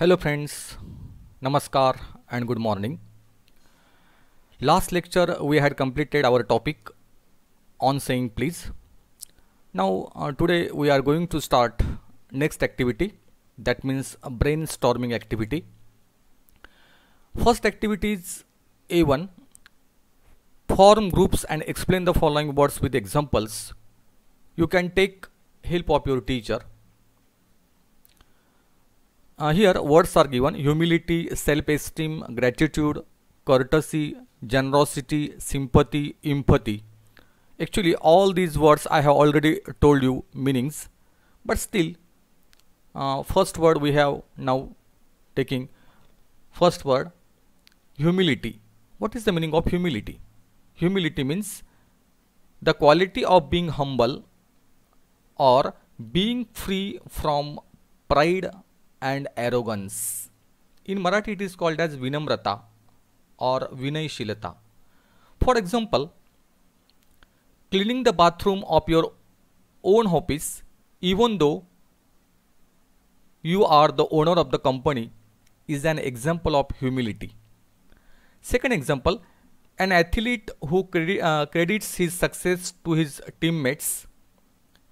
Hello friends, Namaskar and good morning. Last lecture we had completed our topic on saying please. Now uh, today we are going to start next activity that means brainstorming activity. First activity is A1 form groups and explain the following words with examples. You can take help of your teacher uh, here words are given humility, self-esteem, gratitude, courtesy, generosity, sympathy, empathy. Actually all these words I have already told you meanings but still uh, first word we have now taking first word humility. What is the meaning of humility? Humility means the quality of being humble or being free from pride and arrogance. In Marathi, it is called as Vinamrata or Vinayshilata. For example, cleaning the bathroom of your own office, even though you are the owner of the company, is an example of humility. Second example, an athlete who uh, credits his success to his teammates,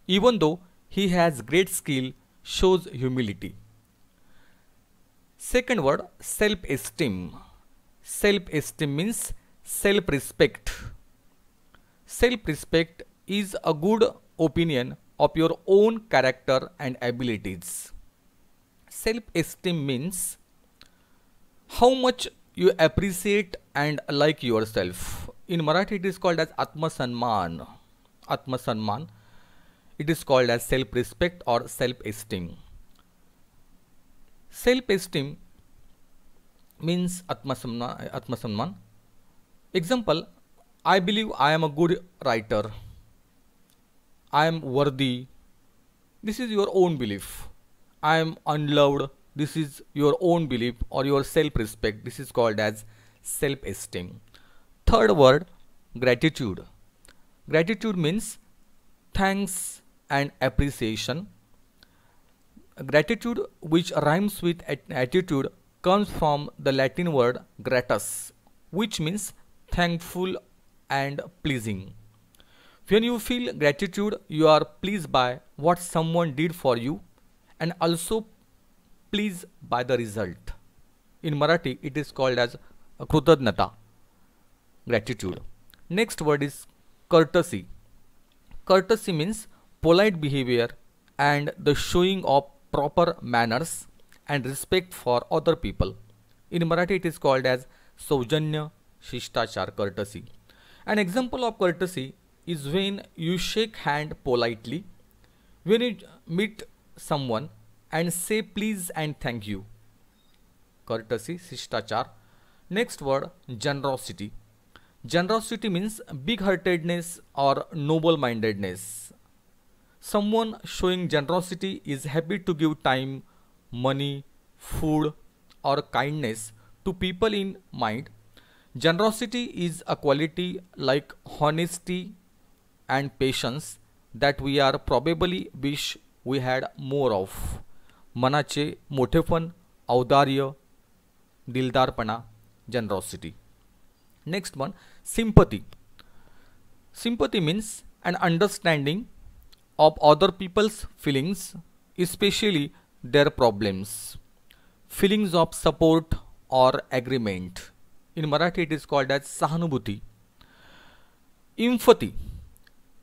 even though he has great skill, shows humility. Second word self-esteem. Self-esteem means self-respect. Self-respect is a good opinion of your own character and abilities. Self-esteem means how much you appreciate and like yourself. In Marathi it is called as Atma Sanman. Atma Sanman. It is called as self-respect or self-esteem. Self-esteem means Atmasamman. Atma Example, I believe I am a good writer. I am worthy. This is your own belief. I am unloved. This is your own belief or your self-respect. This is called as self-esteem. Third word, gratitude. Gratitude means thanks and appreciation Gratitude, which rhymes with attitude, comes from the Latin word gratus, which means thankful and pleasing. When you feel gratitude, you are pleased by what someone did for you and also pleased by the result. In Marathi, it is called as krutadnata, gratitude. Next word is courtesy. Courtesy means polite behavior and the showing of proper manners and respect for other people. In Marathi, it is called as Saujanya Shistachar courtesy. An example of courtesy is when you shake hand politely, when you meet someone and say please and thank you. Courtesy, Shistachar. Next word, generosity. Generosity means big heartedness or noble mindedness. Someone showing generosity is happy to give time, money, food, or kindness to people in mind. Generosity is a quality like honesty and patience that we are probably wish we had more of. Manache Motefan औदार्य Dildarpana generosity. Next one sympathy. Sympathy means an understanding of other people's feelings, especially their problems. Feelings of support or agreement. In Marathi, it is called as Sahanubhuti. Empathy.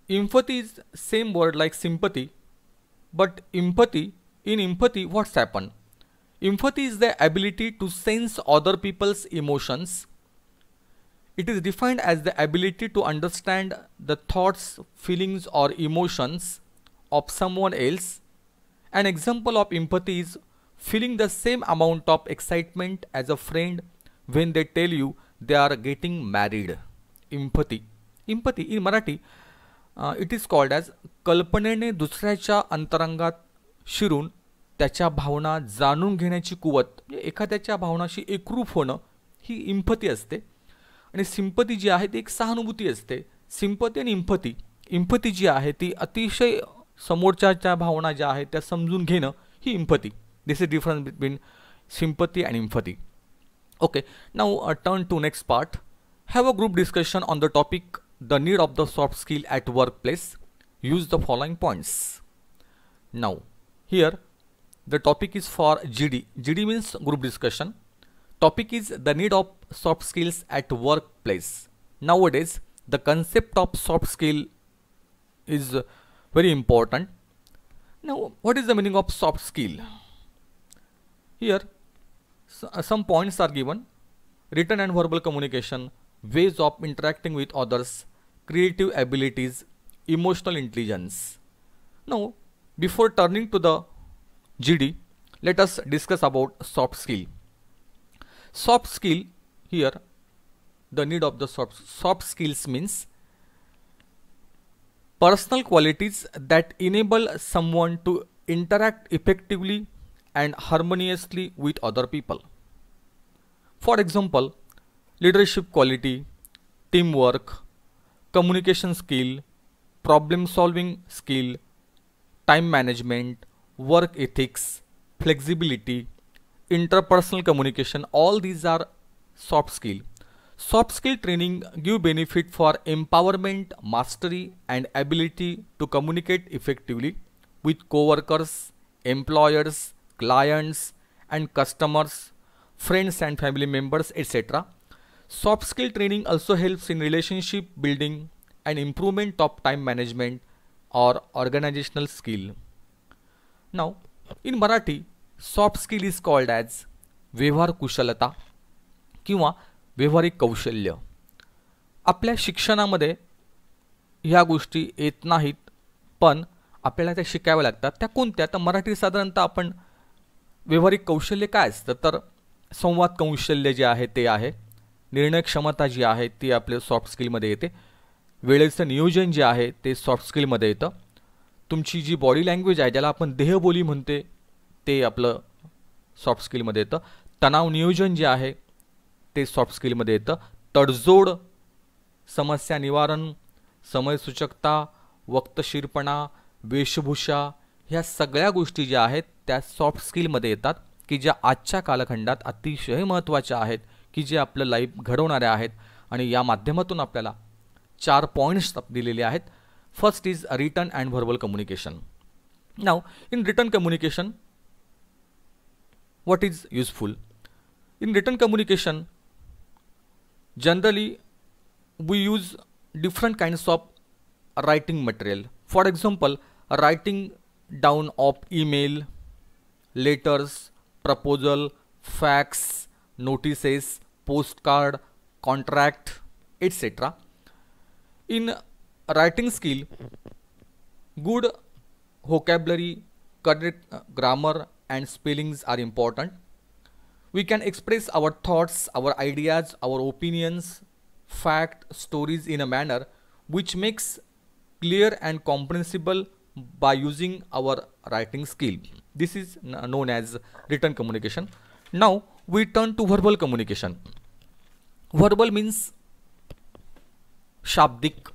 Empathy is same word like sympathy, but empathy. In empathy, what's happened? Empathy is the ability to sense other people's emotions It is defined as the ability to understand the thoughts, feelings, or emotions of someone else. An example of empathy is feeling the same amount of excitement as a friend when they tell you they are getting married. Empathy. Empathy in Marathi, uh, it is called as kalpane दुसऱ्याच्या Antarangat Shirun. त्याच्या भावना जाणून घेण्याची कुवत म्हणजे एखाद्याच्या भावनाशी एकरूप होणं ही empathy असते आणि सिंपती जी आहे ती एक सहानुभूती असते सिंपती आणि इम्फती इम्फती जी आहे ती अतिशय समोरच्या भावना ज्या आहेत त्या समजून घेणं ही empathy this is difference between sympathy and empathy okay now turn to next part have a group discussion on the topic the need of the soft skill at workplace use the following points now here the topic is for G D G D means group discussion topic is the need of soft skills at workplace. Nowadays, the concept of soft skill is very important. Now, what is the meaning of soft skill? Here, so, uh, some points are given. Written and verbal communication, ways of interacting with others, creative abilities, emotional intelligence. Now, before turning to the GD, let us discuss about soft skill. Soft skill here the need of the soft, soft skills means personal qualities that enable someone to interact effectively and harmoniously with other people. For example, leadership quality, teamwork, communication skill, problem solving skill, time management, work ethics, flexibility, interpersonal communication, all these are soft skill soft skill training give benefit for empowerment mastery and ability to communicate effectively with coworkers employers clients and customers friends and family members etc soft skill training also helps in relationship building and improvement of time management or organizational skill. Now, in Marathi, soft skill is called as Vyavhar Kushalata किंवा व्यवहारिक कौशल्य आपल्या शिक्षणामध्ये ह्या गोष्टी येत नाहीत पण आपल्याला त्या शिकाव्या लागतात त्या कोणत्या तर मराठी साधारणतः आपण व्यवहारिक कौशल्य काय असतं तर संवाद कौशल्य जे आहे ते आहे निर्णय क्षमता जी आहे ती आपल्या सॉफ्ट स्किलमध्ये येते वेळेचं नियोजन जे आहे ते सॉफ्ट स्किलमध्ये येतं तुमची जी बॉडी लँग्वेज आहे ज्याला आपण देहबोली म्हणते ते आपलं सॉफ्ट स्किलमध्ये येतं तणाव नियोजन जे आहे ते सॉफ्ट स्किलमध्ये येतं तडजोड समस्या निवारण समयसूचकता वक्तशीरपणा वेशभूषा ह्या सगळ्या गोष्टी ज्या आहेत त्या सॉफ्ट स्किलमध्ये येतात की ज्या आजच्या कालखंडात अतिशय महत्त्वाच्या आहेत की जे आपलं लाईफ घडवणाऱ्या आहेत आणि या माध्यमातून आपल्याला चार पॉईंट्स दिलेले आहेत first is written and verbal communication now in written communication what is useful in written communication generally we use different kinds of writing material for example writing down of email letters proposal fax notices postcard contract etc in writing skill good vocabulary correct uh, grammar and spellings are important we can express our thoughts, our ideas, our opinions, facts, stories in a manner which makes clear and comprehensible by using our writing skill. This is known as written communication. Now we turn to verbal communication. Verbal means शाब्दिक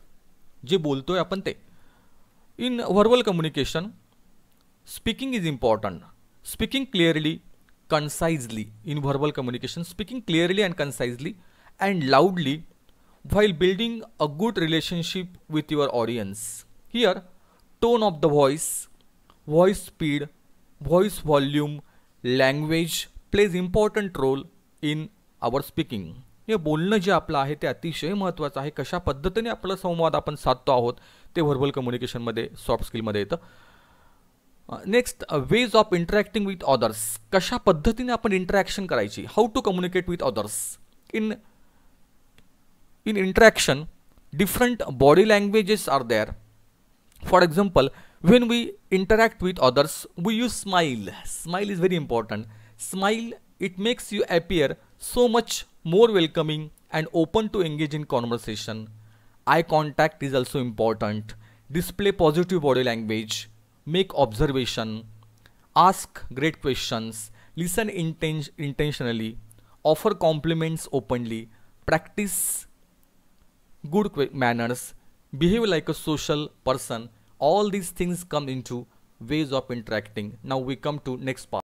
जे बोलतोय आपण ते in verbal communication speaking is important speaking concisely in verbal communication, speaking clearly and concisely and loudly while building a good relationship with your audience. Here, tone of the voice, voice speed, voice volume, language plays important role in our speaking. हे बोलणं जे आपलं आहे ते अतिशय महत्त्वाचं आहे कशा पद्धतीने आपला संवाद आपण साधतो आहोत ते व्हर्बल soft सॉफ्ट स्किलमध्ये येतं next ways of interacting with others कशा पद्धतीने आपण इंटरॅक्शन करायची how to communicate with others in in interaction different body languages are there for example when we interact with others we use smile smile is very important smile it makes you appear so much more welcoming and open to engage in conversation eye contact is also important display positive body language make observation, ask great questions, listen inten intentionally, offer compliments openly, practice good manners, behave like a social person. All these things come into ways of interacting. Now we come to next part.